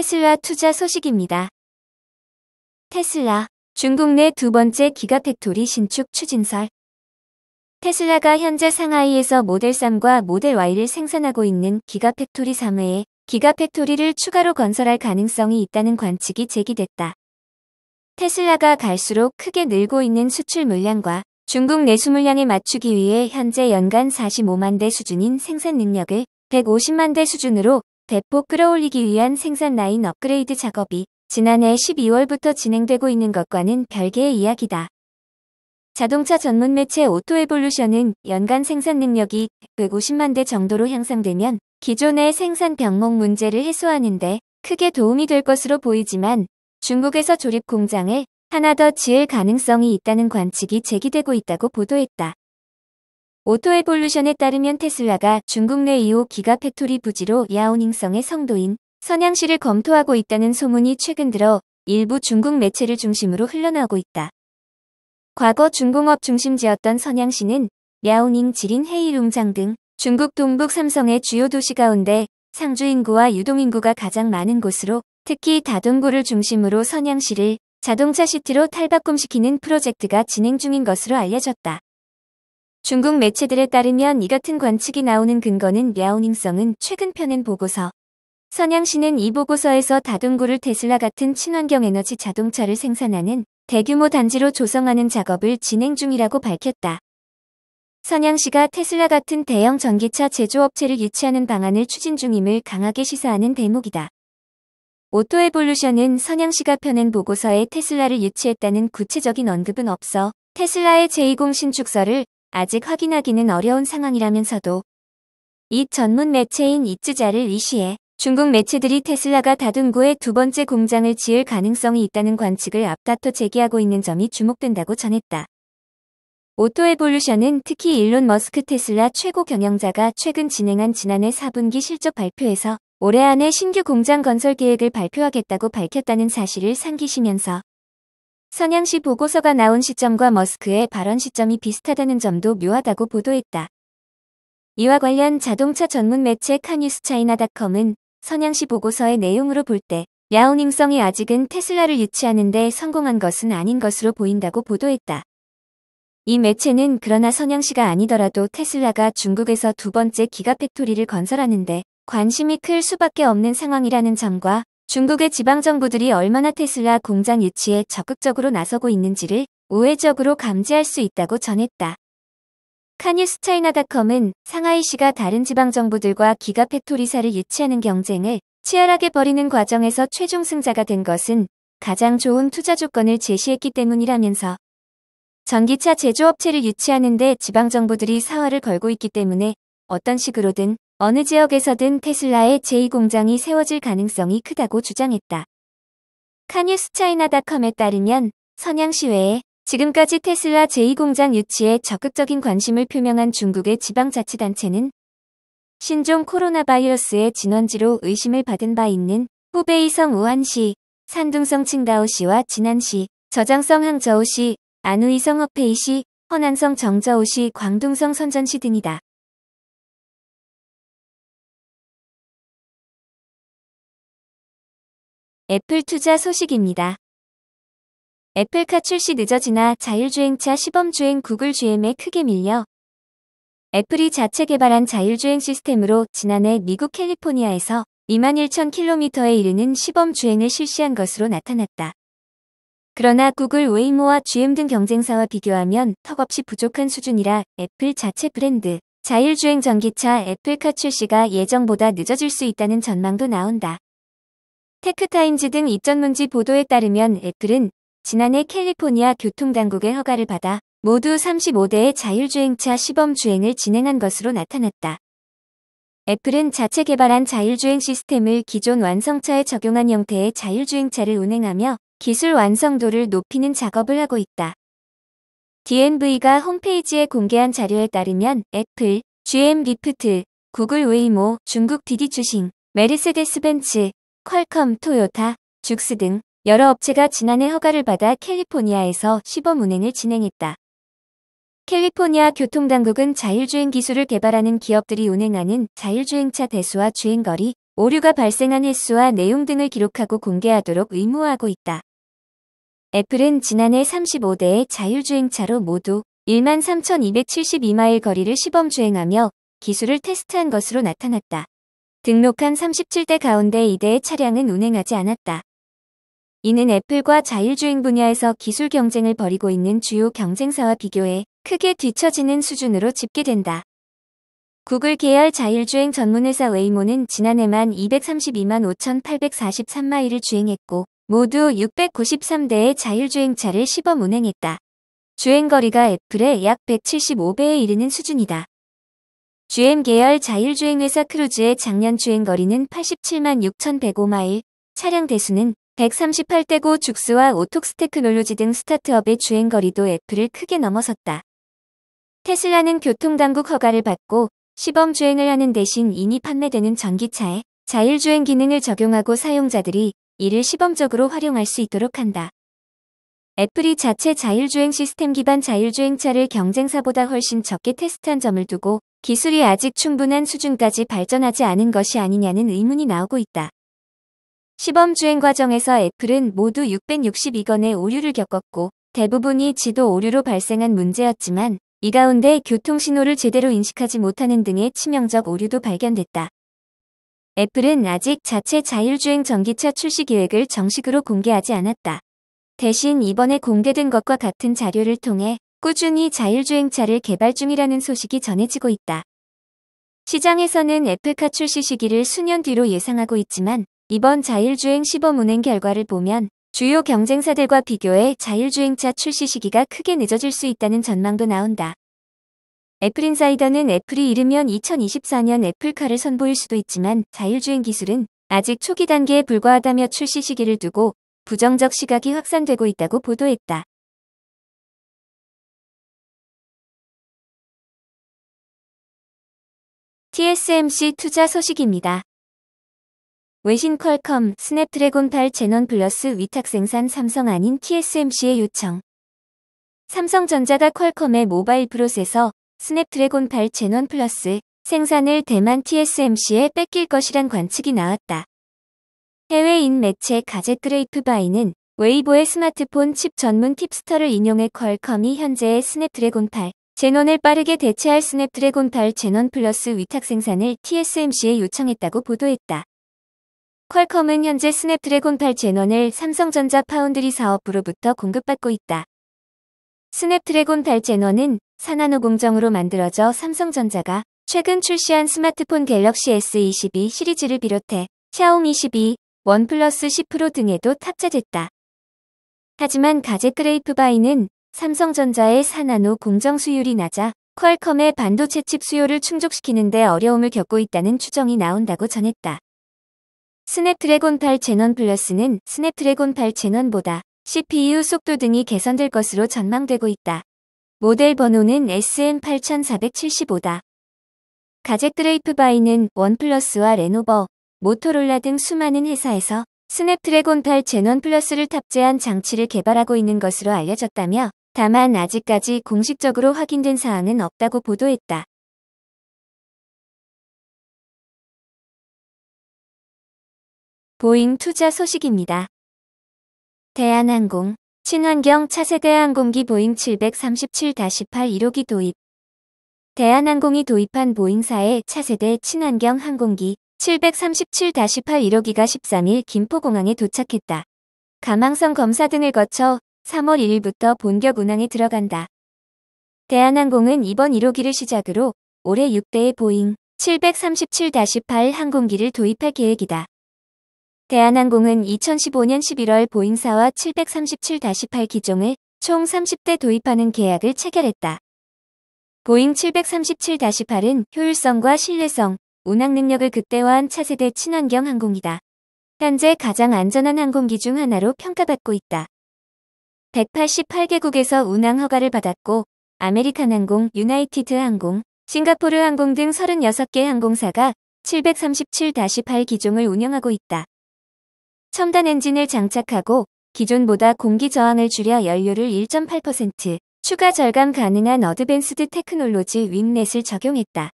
테슬라 투자 소식입니다. 테슬라, 중국 내 두 번째 기가팩토리 신축 추진설. 테슬라가 현재 상하이에서 모델 3과 모델 Y를 생산하고 있는 기가팩토리 3회에 기가팩토리를 추가로 건설할 가능성이 있다는 관측이 제기됐다. 테슬라가 갈수록 크게 늘고 있는 수출 물량과 중국 내수 물량에 맞추기 위해 현재 연간 45만 대 수준인 생산 능력을 150만 대 수준으로 대폭 끌어올리기 위한 생산 라인 업그레이드 작업이 지난해 12월부터 진행되고 있는 것과는 별개의 이야기다. 자동차 전문 매체 오토에볼루션은 연간 생산 능력이 150만 대 정도로 향상되면 기존의 생산 병목 문제를 해소하는데 크게 도움이 될 것으로 보이지만 중국에서 조립 공장을 하나 더 지을 가능성이 있다는 관측이 제기되고 있다고 보도했다. 오토에볼루션에 따르면 테슬라가 중국 내 2호 기가 팩토리 부지로 야오닝성의 성도인 선양시를 검토하고 있다는 소문이 최근 들어 일부 중국 매체를 중심으로 흘러나오고 있다. 과거 중공업 중심지였던 선양시는 랴오닝, 지린, 헤이룽장 등 중국 동북 삼성의 주요 도시 가운데 상주 인구와 유동 인구가 가장 많은 곳으로 특히 다동구를 중심으로 선양시를 자동차 시티로 탈바꿈시키는 프로젝트가 진행 중인 것으로 알려졌다. 중국 매체들에 따르면 이 같은 관측이 나오는 근거는 랴오닝성은 최근 펴낸 보고서. 선양시는 이 보고서에서 다둥구를 테슬라 같은 친환경 에너지 자동차를 생산하는 대규모 단지로 조성하는 작업을 진행 중이라고 밝혔다. 선양시가 테슬라 같은 대형 전기차 제조업체를 유치하는 방안을 추진 중임을 강하게 시사하는 대목이다. 오토에볼루션은 선양시가 펴낸 보고서에 테슬라를 유치했다는 구체적인 언급은 없어 테슬라의 제2공 신축설을 아직 확인하기는 어려운 상황이라면서도 이 전문 매체인 이쯔자를 이시해 중국 매체들이 테슬라가 다둥고에두 번째 공장을 지을 가능성이 있다는 관측을 앞다퉈 제기하고 있는 점이 주목된다고 전했다. 오토에볼루션은 특히 일론 머스크 테슬라 최고 경영자가 최근 진행한 지난해 4분기 실적 발표에서 올해 안에 신규 공장 건설 계획을 발표하겠다고 밝혔다는 사실을 상기시면서 선양시 보고서가 나온 시점과 머스크의 발언 시점이 비슷하다는 점도 묘하다고 보도했다. 이와 관련 자동차 전문 매체 카뉴스차이나닷컴은 선양시 보고서의 내용으로 볼 때 야오닝성이 아직은 테슬라를 유치하는 데 성공한 것은 아닌 것으로 보인다고 보도했다. 이 매체는 그러나 선양시가 아니더라도 테슬라가 중국에서 두 번째 기가팩토리를 건설하는데 관심이 클 수밖에 없는 상황이라는 점과 중국의 지방정부들이 얼마나 테슬라 공장 유치에 적극적으로 나서고 있는지를 우회적으로 감지할 수 있다고 전했다. 카뉴스차이나닷컴은 상하이시가 다른 지방정부들과 기가팩토리사를 유치하는 경쟁을 치열하게 벌이는 과정에서 최종 승자가 된 것은 가장 좋은 투자 조건을 제시했기 때문이라면서 전기차 제조업체를 유치하는데 지방정부들이 사활을 걸고 있기 때문에 어떤 식으로든 어느 지역에서든 테슬라의 제2공장이 세워질 가능성이 크다고 주장했다. 카뉴스차이나닷컴에 따르면 선양시외에 지금까지 테슬라 제2공장 유치에 적극적인 관심을 표명한 중국의 지방자치단체는 신종 코로나 바이러스의 진원지로 의심을 받은 바 있는 후베이성 우한시, 산둥성 칭다오시와 진안시, 저장성 항저우시, 안우이성 허페이시, 허난성 정저우시, 광둥성 선전시 등이다. 애플 투자 소식입니다. 애플카 출시 늦어지나 자율주행차 시범주행 구글 GM에 크게 밀려 애플이 자체 개발한 자율주행 시스템으로 지난해 미국 캘리포니아에서 2만1천킬로미터에 이르는 시범주행을 실시한 것으로 나타났다. 그러나 구글 웨이모와 GM 등 경쟁사와 비교하면 턱없이 부족한 수준이라 애플 자체 브랜드 자율주행 전기차 애플카 출시가 예정보다 늦어질 수 있다는 전망도 나온다. 테크타임즈 등입전문지 보도에 따르면 애플은 지난해 캘리포니아 교통당국의 허가를 받아 모두 35대의 자율주행차 시범 주행을 진행한 것으로 나타났다. 애플은 자체 개발한 자율주행 시스템을 기존 완성차에 적용한 형태의 자율주행차를 운행하며 기술 완성도를 높이는 작업을 하고 있다. DNV가 홈페이지에 공개한 자료에 따르면 애플, GM 리프트, 구글 웨이모, 중국 디디 추싱, 메르세데스 벤츠, 퀄컴, 토요타, 죽스 등 여러 업체가 지난해 허가를 받아 캘리포니아에서 시범 운행을 진행했다. 캘리포니아 교통당국은 자율주행 기술을 개발하는 기업들이 운행하는 자율주행차 대수와 주행거리, 오류가 발생한 횟수와 내용 등을 기록하고 공개하도록 의무화하고 있다. 애플은 지난해 35대의 자율주행차로 모두 13,272마일 거리를 시범 주행하며 기술을 테스트한 것으로 나타났다. 등록한 37대 가운데 2대의 차량은 운행하지 않았다. 이는 애플과 자율주행 분야에서 기술 경쟁을 벌이고 있는 주요 경쟁사와 비교해 크게 뒤처지는 수준으로 집계된다. 구글 계열 자율주행 전문회사 웨이모는 지난해만 232만 5,843마일을 주행했고 모두 693대의 자율주행차를 시범 운행했다. 주행거리가 애플의 약 175배에 이르는 수준이다. GM 계열 자율주행회사 크루즈의 작년 주행거리는 87만 6,105마일, 차량 대수는 138대고 죽스와 오톡스 테크놀로지 등 스타트업의 주행거리도 애플을 크게 넘어섰다. 테슬라는 교통당국 허가를 받고 시범 주행을 하는 대신 이미 판매되는 전기차에 자율주행 기능을 적용하고 사용자들이 이를 시범적으로 활용할 수 있도록 한다. 애플이 자체 자율주행 시스템 기반 자율주행차를 경쟁사보다 훨씬 적게 테스트한 점을 두고 기술이 아직 충분한 수준까지 발전하지 않은 것이 아니냐는 의문이 나오고 있다. 시범 주행 과정에서 애플은 모두 662건의 오류를 겪었고 대부분이 지도 오류로 발생한 문제였지만 이 가운데 교통신호를 제대로 인식하지 못하는 등의 치명적 오류도 발견됐다. 애플은 아직 자체 자율주행 전기차 출시 계획을 정식으로 공개하지 않았다. 대신 이번에 공개된 것과 같은 자료를 통해 꾸준히 자율주행차를 개발 중이라는 소식이 전해지고 있다. 시장에서는 애플카 출시 시기를 수년 뒤로 예상하고 있지만 이번 자율주행 시범 운행 결과를 보면 주요 경쟁사들과 비교해 자율주행차 출시 시기가 크게 늦어질 수 있다는 전망도 나온다. 애플인사이더는 애플이 이르면 2024년 애플카를 선보일 수도 있지만 자율주행 기술은 아직 초기 단계에 불과하다며 출시 시기를 두고 부정적 시각이 확산되고 있다고 보도했다. TSMC 투자 소식입니다. 외신 퀄컴 스냅드래곤 8 제넌 플러스 위탁 생산 삼성 아닌 TSMC의 요청. 삼성전자가 퀄컴의 모바일 프로세서 스냅드래곤 8 제넌 플러스 생산을 대만 TSMC에 뺏길 것이란 관측이 나왔다. 해외인 매체 가젯 그레이프 바이는 웨이보의 스마트폰 칩 전문 팁스터를 인용해 퀄컴이 현재의 스냅드래곤 8 제논을 빠르게 대체할 스냅드래곤 8제논 플러스 위탁 생산을 TSMC에 요청했다고 보도했다. 퀄컴은 현재 스냅드래곤 8제논을 삼성전자 파운드리 사업부로부터 공급받고 있다. 스냅드래곤 8제논은 산나노 공정으로 만들어져 삼성전자가 최근 출시한 스마트폰 갤럭시 S22 시리즈를 비롯해 샤오미 12, 원 플러스 10 프로 등에도 탑재됐다. 하지만 가젯그레이프바이는 삼성전자의 산나노 공정 수율이 낮아 퀄컴의 반도체 칩 수요를 충족시키는데 어려움을 겪고 있다는 추정이 나온다고 전했다. 스냅드래곤 8 제넌 플러스는 스냅드래곤 8 제넌보다 CPU 속도 등이 개선될 것으로 전망되고 있다. 모델 번호는 s n 8 4 7 5다가젯드레이프 바이는 원플러스와 레노버, 모토롤라 등 수많은 회사에서 스냅드래곤 8제넌 플러스를 탑재한 장치를 개발하고 있는 것으로 알려졌다며 다만 아직까지 공식적으로 확인된 사항은 없다고 보도했다. 보잉 투자 소식입니다. 대한항공, 친환경 차세대 항공기 보잉 737-8 1호기 도입 대한항공이 도입한 보잉사의 차세대 친환경 항공기 737-8 1호기가 13일 김포공항에 도착했다. 가망성 검사 등을 거쳐 3월 1일부터 본격 운항에 들어간다. 대한항공은 이번 1호기를 시작으로 올해 6대의 보잉 737-8 항공기를 도입할 계획이다. 대한항공은 2015년 11월 보잉사와 737-8 기종을 총 30대 도입하는 계약을 체결했다. 보잉 737-8은 효율성과 신뢰성, 운항 능력을 극대화한 차세대 친환경 항공이다. 현재 가장 안전한 항공기 중 하나로 평가받고 있다. 188개국에서 운항 허가를 받았고 아메리칸항공, 유나이티드항공, 싱가포르항공 등 36개 항공사가 737-8 기종을 운영하고 있다. 첨단 엔진을 장착하고 기존보다 공기 저항을 줄여 연료를 1.8% 추가 절감 가능한 어드밴스드 테크놀로지 윙넷을 적용했다.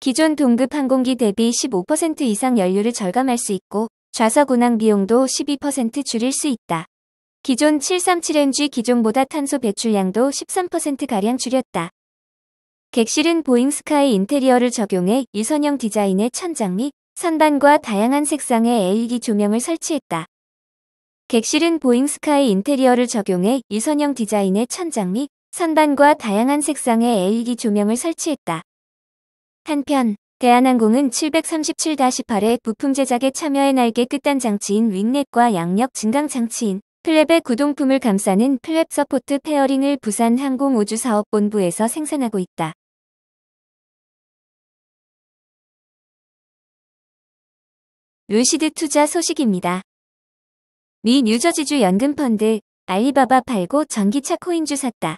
기존 동급 항공기 대비 15% 이상 연료를 절감할 수 있고 좌석 운항 비용도 12% 줄일 수 있다. 기존 737NG 기종보다 탄소 배출량도 13%가량 줄였다. 객실은 보잉 스카의 인테리어를 적용해 유선형 디자인의 천장 및 선반과 다양한 색상의 LED 조명을 설치했다. 객실은 보잉 스카의 인테리어를 적용해 유선형 디자인의 천장 및 선반과 다양한 색상의 LED 조명을 설치했다. 한편, 대한항공은 737-8의 부품 제작에 참여해 날개 끝단 장치인 윙넷과 양력 증강 장치인 플랩의 구동품을 감싸는 플랩 서포트 페어링을 부산항공우주사업본부에서 생산하고 있다. 루시드 투자 소식입니다. 미 뉴저지주 연금펀드 알리바바 팔고 전기차 코인주 샀다.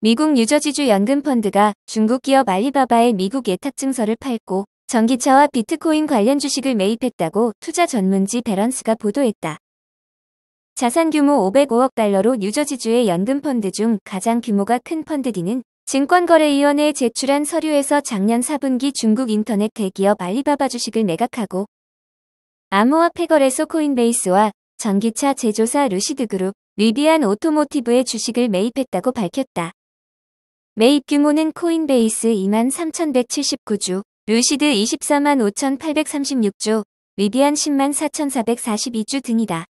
미국 뉴저지주 연금펀드가 중국 기업 알리바바의 미국 예탁증서를 팔고 전기차와 비트코인 관련 주식을 매입했다고 투자 전문지 베런스가 보도했다. 자산 규모 505억 달러로 뉴저지주의 연금 펀드 중 가장 규모가 큰 펀드디는 증권거래위원회에 제출한 서류에서 작년 4분기 중국 인터넷 대기업 알리바바 주식을 매각하고 암호화폐 거래소 코인베이스와 전기차 제조사 루시드그룹, 리비안 오토모티브의 주식을 매입했다고 밝혔다. 매입 규모는 코인베이스 23,179주, 루시드 24만 5,836주, 리비안 10만 4,442주 등이다.